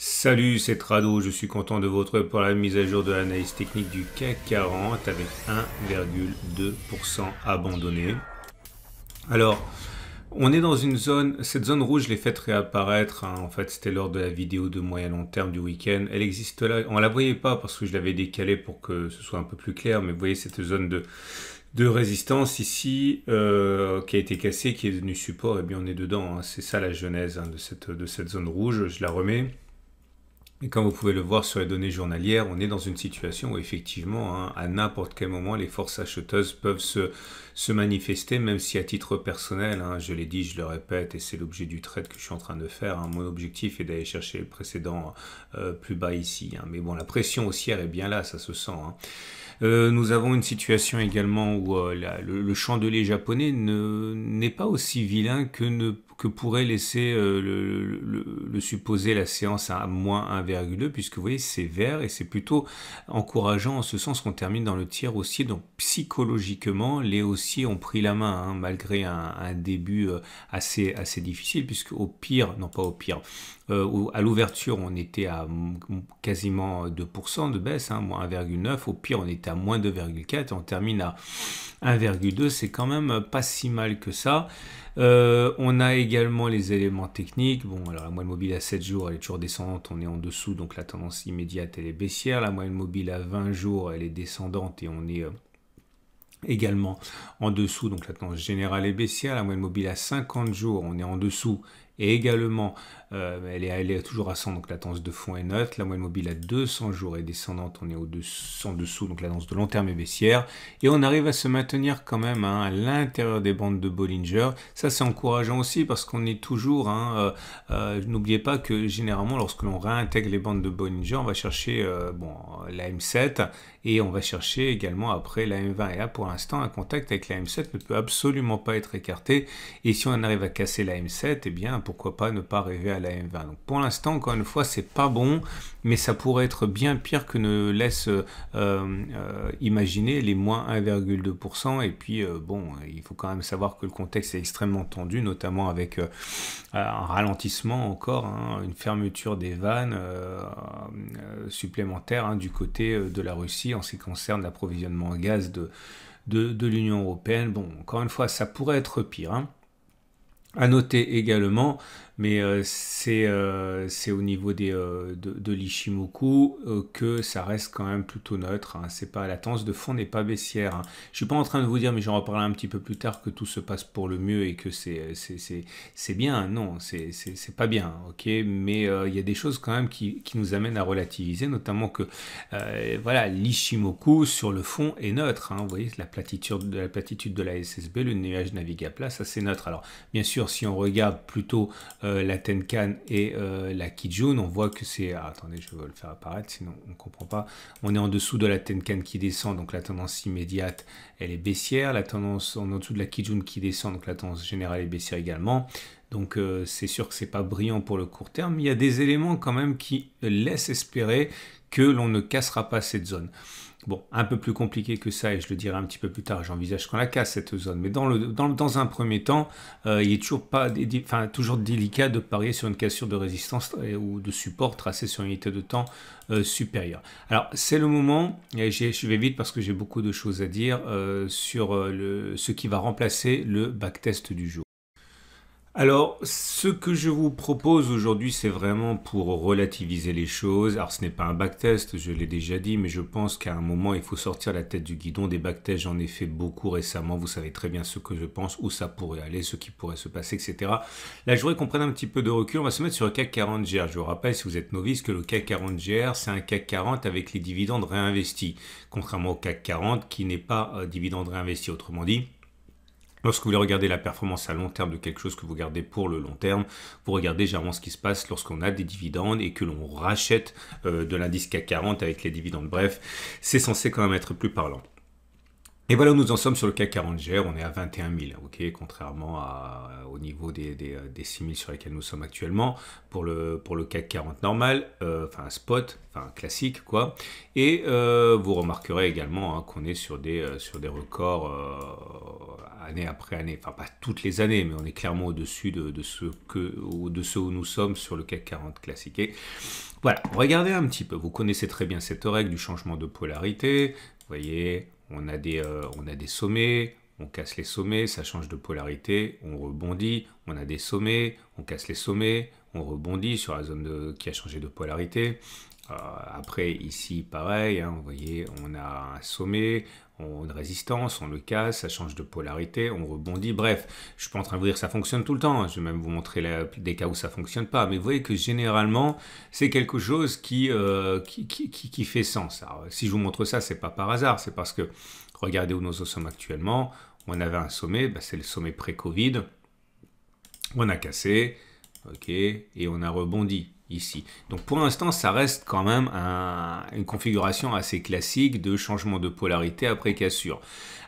Salut, c'est Trado, je suis content de votre pour la mise à jour de l'analyse technique du CAC 40 avec 1,2% abandonné. Alors, on est dans une zone, cette zone rouge, je l'ai faite réapparaître, hein. en fait c'était lors de la vidéo de moyen long terme du week-end, elle existe là, on la voyait pas parce que je l'avais décalée pour que ce soit un peu plus clair, mais vous voyez cette zone de, de résistance ici euh, qui a été cassée, qui est devenue support, et eh bien on est dedans, hein. c'est ça la genèse hein, de cette zone rouge, je la remets. Et comme vous pouvez le voir sur les données journalières, on est dans une situation où effectivement, hein, à n'importe quel moment, les forces acheteuses peuvent se, manifester, même si à titre personnel, hein, je l'ai dit, je le répète, et c'est l'objet du trade que je suis en train de faire, hein, mon objectif est d'aller chercher le précédent euh, plus bas ici. Mais bon, la pression haussière est bien là, ça se sent. Euh, nous avons une situation également où euh, le, chandelier japonais n'est pas aussi vilain que ne que pourrait laisser euh, le, supposer la séance à moins 1,2, puisque vous voyez, c'est vert et c'est plutôt encourageant en ce sens qu'on termine dans le tiers haussier. Donc psychologiquement, les haussiers ont pris la main, hein, malgré un, un début euh, assez, assez difficile, puisque au pire, non pas au pire, euh, à l'ouverture, on était à quasiment 2% de baisse, hein, moins 1,9. Au pire, on était à moins 2,4. On termine à 1,2. C'est quand même pas si mal que ça. Euh, on a également les éléments techniques. Bon, alors la moyenne mobile à 7 jours, elle est toujours descendante. On est en dessous, donc la tendance immédiate, elle est baissière. La moyenne mobile à 20 jours, elle est descendante et on est... Euh, également en dessous, donc la tendance générale est baissière, la moyenne mobile à 50 jours, on est en dessous et également, euh, elle, est, elle, est, toujours à 100, donc la tendance de fond est neutre. La moyenne mobile à 200 jours est descendante, on est au-dessous, dessous, donc la tendance de long terme est baissière. Et on arrive à se maintenir quand même hein, à l'intérieur des bandes de Bollinger. Ça, c'est encourageant aussi parce qu'on est toujours, hein, euh, euh, n'oubliez pas que généralement, lorsque l'on réintègre les bandes de Bollinger, on va chercher bon, la M7 et on va chercher également après la M20. Et là, pour l'instant, un contact avec la M7 ne peut absolument pas être écarté. Et si on arrive à casser la M7, et eh bien, pourquoi pas ne pas rêver à la M20. Donc pour l'instant, encore une fois, c'est pas bon, mais ça pourrait être bien pire que ne laisse euh, euh, imaginer les moins 1,2%. Et puis euh, bon, il faut quand même savoir que le contexte est extrêmement tendu, notamment avec un ralentissement encore, hein, une fermeture des vannes supplémentaires hein, du côté de la Russie en ce qui concerne l'approvisionnement en gaz de, de, l'Union européenne. Bon, encore une fois, ça pourrait être pire. Hein. À noter également mais euh, euh, c'est au niveau des, euh, de, l'Ishimoku que ça reste quand même plutôt neutre. Hein. C'est pas la tendance de fond n'est pas baissière. Je hein. Je suis pas en train de vous dire, mais j'en reparlerai un petit peu plus tard, que tout se passe pour le mieux et que c'est bien. Non, c'est pas bien, ok. Mais il y a des choses quand même qui, nous amènent à relativiser, notamment que voilà l'Ishimoku sur le fond est neutre. Hein. Vous voyez la platitude de la platitude de la SSB, le nuage navigable ça c'est neutre. Alors bien sûr, si on regarde plutôt euh, la Tenkan et euh, la Kijun. On voit que c'est... Ah, attendez, je vais le faire apparaître, sinon on ne comprend pas. On est en dessous de la Tenkan qui descend, donc la tendance immédiate, elle est baissière. La tendance en dessous de la Kijun qui descend, donc la tendance générale est baissière également. Donc euh, c'est sûr que c'est pas brillant pour le court terme, il y a des éléments quand même qui laissent espérer que l'on ne cassera pas cette zone. Bon, un peu plus compliqué que ça, et je le dirai un petit peu plus tard, j'envisage qu'on la casse cette zone. Mais dans, le, dans, dans un premier temps, euh, il est toujours, pas, enfin, toujours délicat de parier sur une cassure de résistance ou de support tracée sur une unité de temps euh, supérieure. Alors, c'est le moment, et je vais vite parce que j'ai beaucoup de choses à dire, euh, sur le, ce qui va remplacer le backtest du jour. Alors, ce que je vous propose aujourd'hui, c'est vraiment pour relativiser les choses. Alors, ce n'est pas un backtest, je l'ai déjà dit, mais je pense qu'à un moment, il faut sortir la tête du guidon. Des backtests, j'en ai fait beaucoup récemment. Vous savez très bien ce que je pense, où ça pourrait aller, ce qui pourrait se passer, etc. Là, je voudrais qu'on prenne un petit peu de recul. On va se mettre sur le CAC 40 GR. Je vous rappelle, si vous êtes novice, que le CAC 40 GR, c'est un CAC 40 avec les dividendes réinvestis, contrairement au CAC 40 qui n'est pas un euh, dividende réinvesti. Autrement dit, Lorsque vous voulez regarder la performance à long terme de quelque chose que vous gardez pour le long terme, vous regardez généralement ce qui se passe lorsqu'on a des dividendes et que l'on rachète euh, de l'indice CAC 40 avec les dividendes. Bref, c'est censé quand même être plus parlant. Et voilà nous en sommes sur le CAC 40 G, on est à 21 000, ok, contrairement euh, au niveau des, 6 000 euh, sur lesquels nous sommes actuellement, pour le, pour le CAC 40 normal, euh, enfin spot, enfin classique, quoi. Et vous remarquerez également hein, qu'on est sur des, sur des records année après année, enfin pas toutes les années, mais on est clairement au-dessus de, ce que, de ce où nous sommes sur le CAC 40 classique. voilà, regardez un petit peu, vous connaissez très bien cette règle du changement de polarité, vous voyez, on a, des, euh, on a des sommets, on casse les sommets, ça change de polarité, on rebondit, on a des sommets, on casse les sommets, on rebondit sur la zone qui a changé de polarité. Euh, après, ici, pareil, hein, vous voyez, on a un sommet, on une résistance, on le casse, ça change de polarité, on rebondit. Bref, je suis pas en train de vous dire que ça fonctionne tout le temps. Hein, je vais même vous montrer des cas où ça fonctionne pas. Mais vous voyez que généralement, c'est quelque chose qui, euh, qui, fait sens. si je vous montre ça, c'est pas par hasard. C'est parce que, regardez où nous sommes actuellement. On avait un sommet, bah, c'est le sommet pré-Covid. On a cassé, ok, et on a rebondi ici. Donc pour l'instant, ça reste quand même une configuration assez classique de changement de polarité après cassure.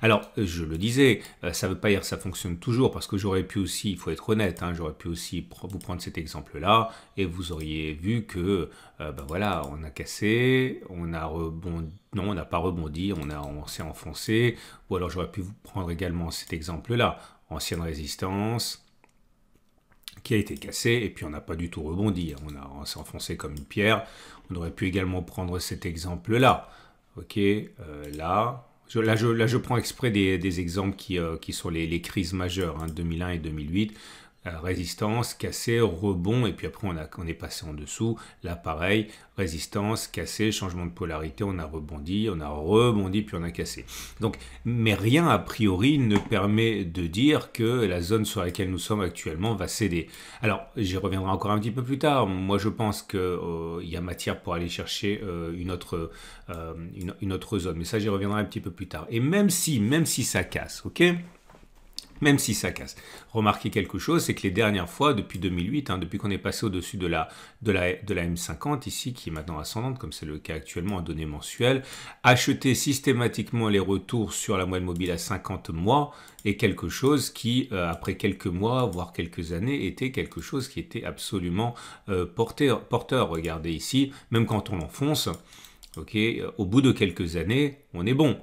Alors, je le disais, euh, ça ne veut pas dire que ça fonctionne toujours, parce que j'aurais pu aussi, il faut être honnête, hein, j'aurais pu aussi vous prendre cet exemple-là, et vous auriez vu que, euh, ben voilà, on a cassé, on a rebondi, non, on n'a pas rebondi, on, a, on s'est enfoncé, ou alors j'aurais pu vous prendre également cet exemple-là, ancienne résistance, qui a été cassé, et puis on n'a pas du tout rebondi, on, a, s'est enfoncé comme une pierre. On aurait pu également prendre cet exemple-là. Ok, euh, là, je, là, je, prends exprès des, exemples euh, qui, sont les, crises majeures, 2001 hein, et 2008, euh, résistance, cassé, rebond, et puis après on, a, on est passé en dessous. Là, pareil, résistance, cassé, changement de polarité, on a rebondi, on a rebondi, puis on a cassé. Donc, mais rien a priori ne permet de dire que la zone sur laquelle nous sommes actuellement va céder. Alors, j'y reviendrai encore un petit peu plus tard. Moi, je pense qu'il euh, il y a matière pour aller chercher euh, une, autre, une autre zone, mais ça, j'y reviendrai un petit peu plus tard. Et même si, même si ça casse, ok même si ça casse. Remarquez quelque chose, c'est que les dernières fois, depuis 2008, hein, depuis qu'on est passé au-dessus de la, de, la, de la M50 ici, qui est maintenant ascendante, comme c'est le cas actuellement en données mensuelles, acheter systématiquement les retours sur la moyenne mobile à 50 mois est quelque chose qui, euh, après quelques mois, voire quelques années, était quelque chose qui était absolument euh, porteur, Regardez ici, même quand on l'enfonce, ok, au bout de quelques années, on est bon.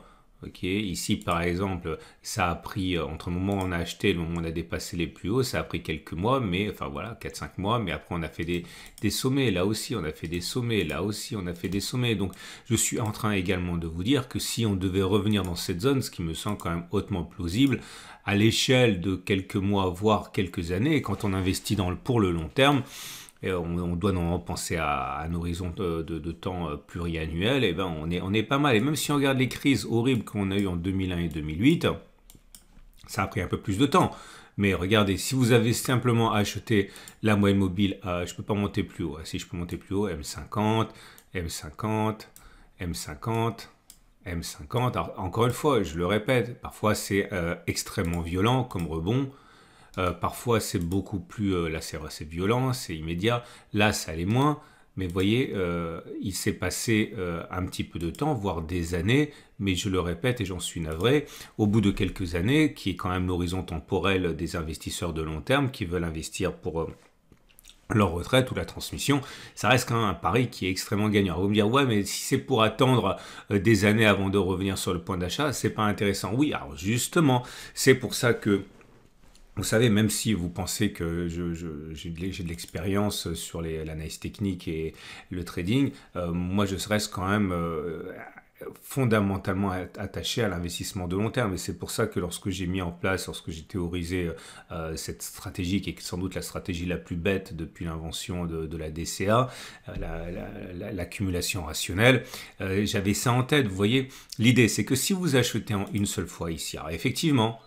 Ok, Ici, par exemple, ça a pris, euh, entre le moment où on a acheté et le moment où on a dépassé les plus hauts, ça a pris quelques mois, mais enfin voilà, 4-5 mois, mais après on a fait des, sommets, là aussi on a fait des sommets, là aussi on a fait des sommets. Donc je suis en train également de vous dire que si on devait revenir dans cette zone, ce qui me semble quand même hautement plausible, à l'échelle de quelques mois, voire quelques années, quand on investit dans pour le long terme, on, doit normalement penser à, un horizon de, temps euh, pluriannuel, et eh ben on est, pas mal. Et même si on regarde les crises horribles qu'on a eues en 2001 et 2008, ça a pris un peu plus de temps. Mais regardez, si vous avez simplement acheté la moyenne mobile, je ne peux pas monter plus haut. Si je peux monter plus haut, M50, M50, M50, M50. encore une fois, je le répète, parfois c'est euh, extrêmement violent comme rebond. Euh, parfois, c'est beaucoup plus. Euh, là, c'est violent, c'est immédiat. Là, ça allait moins. Mais voyez, euh, il s'est passé un petit peu de temps, voire des années. Mais je le répète et j'en suis navré. Au bout de quelques années, qui est quand même l'horizon temporel des investisseurs de long terme qui veulent investir pour leur retraite ou la transmission, ça reste quand même un pari qui est extrêmement gagnant. vous me direz, ouais, mais si c'est pour attendre des années avant de revenir sur le point d'achat, c'est pas intéressant. Oui, alors justement, c'est pour ça que vous savez, même si vous pensez que j'ai de l'expérience sur l'analyse technique et le trading, euh, moi je serais quand même euh, fondamentalement attaché à l'investissement de long terme. Et c'est pour ça que lorsque j'ai mis en place, lorsque j'ai théorisé euh, cette stratégie, qui est sans doute la stratégie la plus bête depuis l'invention de, la DCA, l'accumulation rationnelle, j'avais ça en tête. Vous voyez, l'idée c'est que si vous achetez en une seule fois ici, effectivement,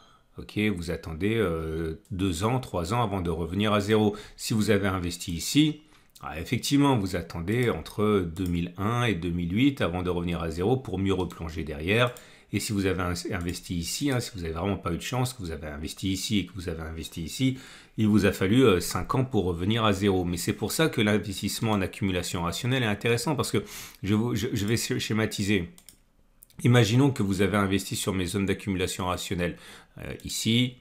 vous attendez euh, deux ans, trois ans avant de revenir à zéro. Si vous avez investi ici, ah, effectivement, vous attendez entre 2001 et 2008 avant de revenir à zéro pour mieux replonger derrière. Et si vous avez investi ici, hein, si vous n'avez vraiment pas eu de chance, que vous avez investi ici et que vous avez investi ici, il vous a fallu euh, cinq ans pour revenir à zéro. Mais c'est pour ça que l'investissement en accumulation rationnelle est intéressant parce que je, je vais schématiser. Imaginons que vous avez investi sur mes zones d'accumulation rationnelle. Euh, ici,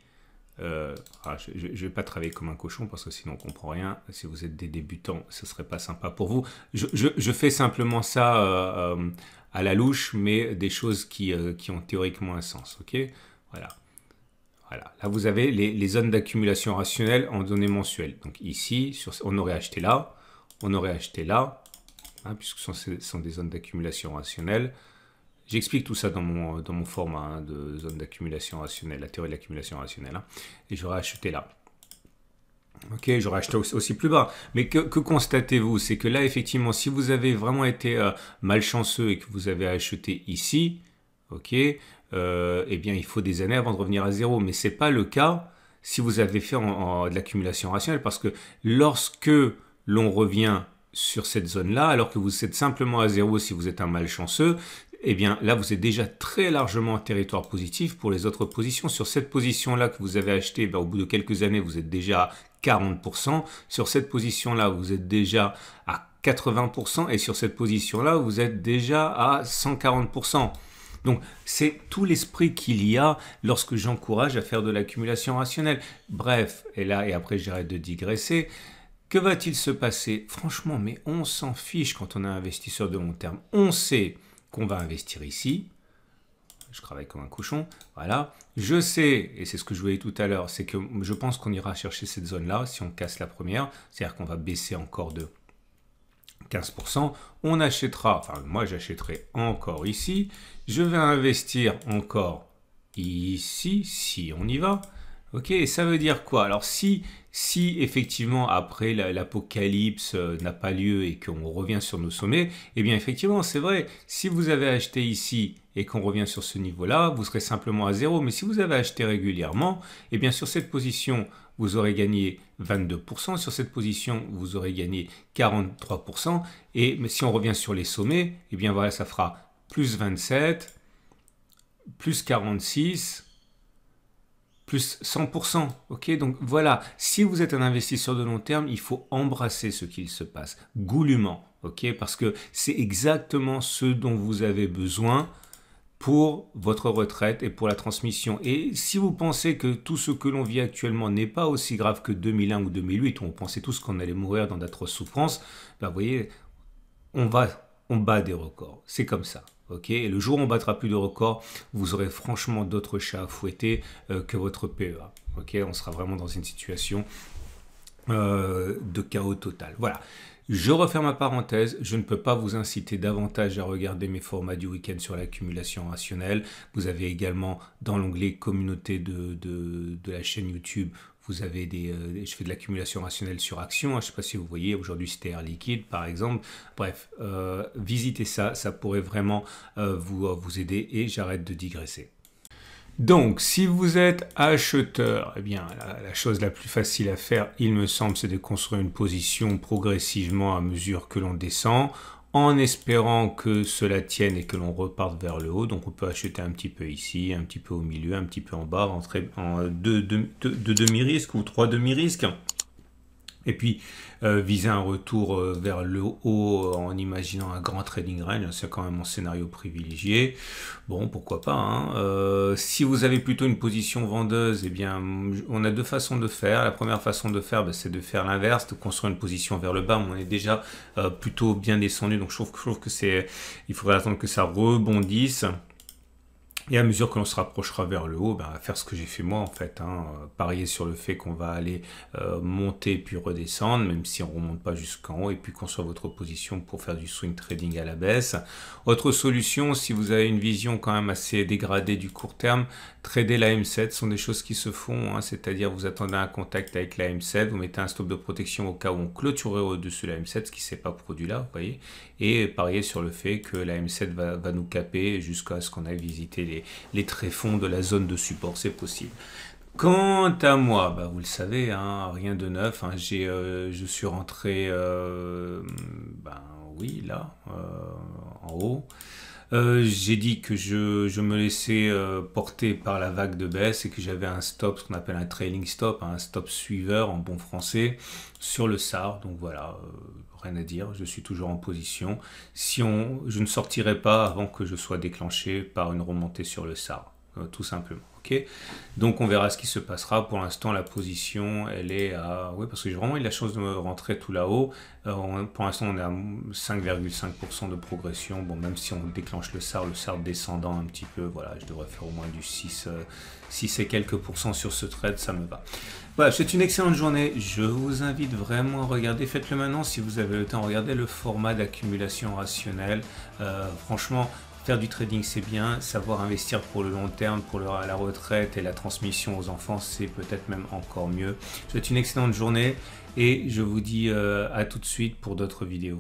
euh, ah, je ne vais pas travailler comme un cochon parce que sinon on ne comprend rien. Si vous êtes des débutants, ce ne serait pas sympa pour vous. Je, fais simplement ça euh, à la louche, mais des choses qui, ont théoriquement un sens. Ok Voilà. Voilà. Là, vous avez les, zones d'accumulation rationnelle en données mensuelles. Donc ici, on aurait acheté là, on aurait acheté là, hein, puisque ce sont des zones d'accumulation rationnelle. J'explique tout ça dans mon, euh, dans mon format hein, de zone d'accumulation rationnelle, la théorie de l'accumulation rationnelle. Hein. et j'aurais acheté là. Ok, j'aurais acheté aussi plus bas. Mais que, constatez-vous C'est que là, effectivement, si vous avez vraiment été euh, malchanceux et que vous avez acheté ici, ok, euh, eh bien, il faut des années avant de revenir à zéro. Mais ce n'est pas le cas si vous avez fait de l'accumulation rationnelle, parce que lorsque l'on revient sur cette zone-là, alors que vous êtes simplement à zéro si vous êtes un malchanceux, eh bien là vous êtes déjà très largement en territoire positif pour les autres positions. Sur cette position-là que vous avez achetée, ben, au bout de quelques années vous êtes déjà à 40%. Sur cette position-là vous êtes déjà à 80% et sur cette position-là vous êtes déjà à 140%. Donc c'est tout l'esprit qu'il y a lorsque j'encourage à faire de l'accumulation rationnelle. Bref, et là et après j'arrête de digresser. Que va-t-il se passer Franchement, mais on s'en fiche quand on est investisseur de long terme. On sait qu'on va investir ici. Je travaille comme un cochon. Voilà. Je sais, et c'est ce que je voulais tout à l'heure, c'est que je pense qu'on ira chercher cette zone-là si on casse la première. C'est-à-dire qu'on va baisser encore de 15%. On achètera, enfin moi j'achèterai encore ici. Je vais investir encore ici, si on y va. Ok, ça veut dire quoi Alors si, effectivement après l'apocalypse euh, n'a pas lieu et qu'on revient sur nos sommets, eh bien effectivement c'est vrai, si vous avez acheté ici et qu'on revient sur ce niveau-là, vous serez simplement à zéro. Mais si vous avez acheté régulièrement, eh bien sur cette position, vous aurez gagné 22%, sur cette position, vous aurez gagné 43%, et si on revient sur les sommets, eh bien voilà, ça fera plus 27, plus 46, plus 100%. Ok, donc voilà, si vous êtes un investisseur de long terme, il faut embrasser ce qu'il se passe, goulûment, ok, parce que c'est exactement ce dont vous avez besoin pour votre retraite et pour la transmission. Et si vous pensez que tout ce que l'on vit actuellement n'est pas aussi grave que 2001 ou 2008, où on pensait tous qu'on allait mourir dans d'atroces souffrances, Bah vous voyez, on va, on bat des records. C'est comme ça et le jour où on battra plus de records, vous aurez franchement d'autres chats à fouetter euh, que votre PEA. on sera vraiment dans une situation euh, de chaos total. Voilà. Je referme ma parenthèse, je ne peux pas vous inciter davantage à regarder mes formats du week-end sur l'accumulation rationnelle. Vous avez également dans l'onglet communauté de, la chaîne YouTube vous avez euh, des, je fais de l'accumulation rationnelle sur action. Hein, je ne sais pas si vous voyez aujourd'hui c'était Air Liquide par exemple. Bref, euh, visitez ça, ça pourrait vraiment euh, vous, aider et j'arrête de digresser. Donc, si vous êtes acheteur, eh bien, la, chose la plus facile à faire, il me semble, c'est de construire une position progressivement à mesure que l'on descend en espérant que cela tienne et que l'on reparte vers le haut. Donc on peut acheter un petit peu ici, un petit peu au milieu, un petit peu en bas, rentrer en euh, deux, deux demi-risques ou trois demi-risques. Et puis, euh, viser un retour euh, vers le haut en imaginant un grand trading range, c'est quand même mon scénario privilégié. Bon, pourquoi pas. Hein. Euh, si vous avez plutôt une position vendeuse, eh bien, on a deux façons de faire. La première façon de faire, ben, c'est de faire l'inverse, de construire une position vers le bas. On est déjà plutôt bien descendu, donc je trouve, je trouve que c'est, il faudrait attendre que ça rebondisse. Et à mesure que l'on se rapprochera vers le haut, bah, faire ce que j'ai fait moi en fait, hein, euh, parier sur le fait qu'on va aller euh, monter puis redescendre, même si on ne remonte pas jusqu'en haut, et puis soit votre position pour faire du swing trading à la baisse. Autre solution, si vous avez une vision quand même assez dégradée du court terme, trader la M7 sont des choses qui se font, hein, c'est-à-dire vous attendez un contact avec la M7, vous mettez un stop de protection au cas où on clôturerait au-dessus de la M7, ce qui ne s'est pas produit là, vous voyez, et parier sur le fait que la M7 va, nous caper jusqu'à ce qu'on ait visité les les, tréfonds de la zone de support, c'est possible. Quant à moi, bah, vous le savez, hein, rien de neuf. Hein, j'ai, euh, je suis rentré, euh, ben oui, là, euh, en haut. j'ai dit que je, me laissais porter par la vague de baisse et que j'avais un stop, ce qu'on appelle un trailing stop, hein, un stop suiveur en bon français, sur le SAR. Donc voilà, rien à dire, je suis toujours en position. Si on, je ne sortirai pas avant que je sois déclenché par une remontée sur le SAR, euh, tout simplement. Donc on verra ce qui se passera. Pour l'instant, la position, elle est à. Oui, parce que j'ai vraiment eu la chance de me rentrer tout là-haut. Euh, pour l'instant, on est à 5,5% de progression. Bon, même si on déclenche le SAR, le SAR descendant un petit peu, voilà, je devrais faire au moins du 6, 6 euh, et quelques pourcents sur ce trade, ça me va. Voilà, c'est une excellente journée. Je vous invite vraiment à regarder. Faites-le maintenant si vous avez le temps. Regardez le format d'accumulation rationnelle. Euh, franchement, Faire du trading, c'est bien. Savoir investir pour le long terme, pour la retraite et la transmission aux enfants, c'est peut-être même encore mieux. Je vous souhaite une excellente journée et je vous dis euh, à tout de suite pour d'autres vidéos.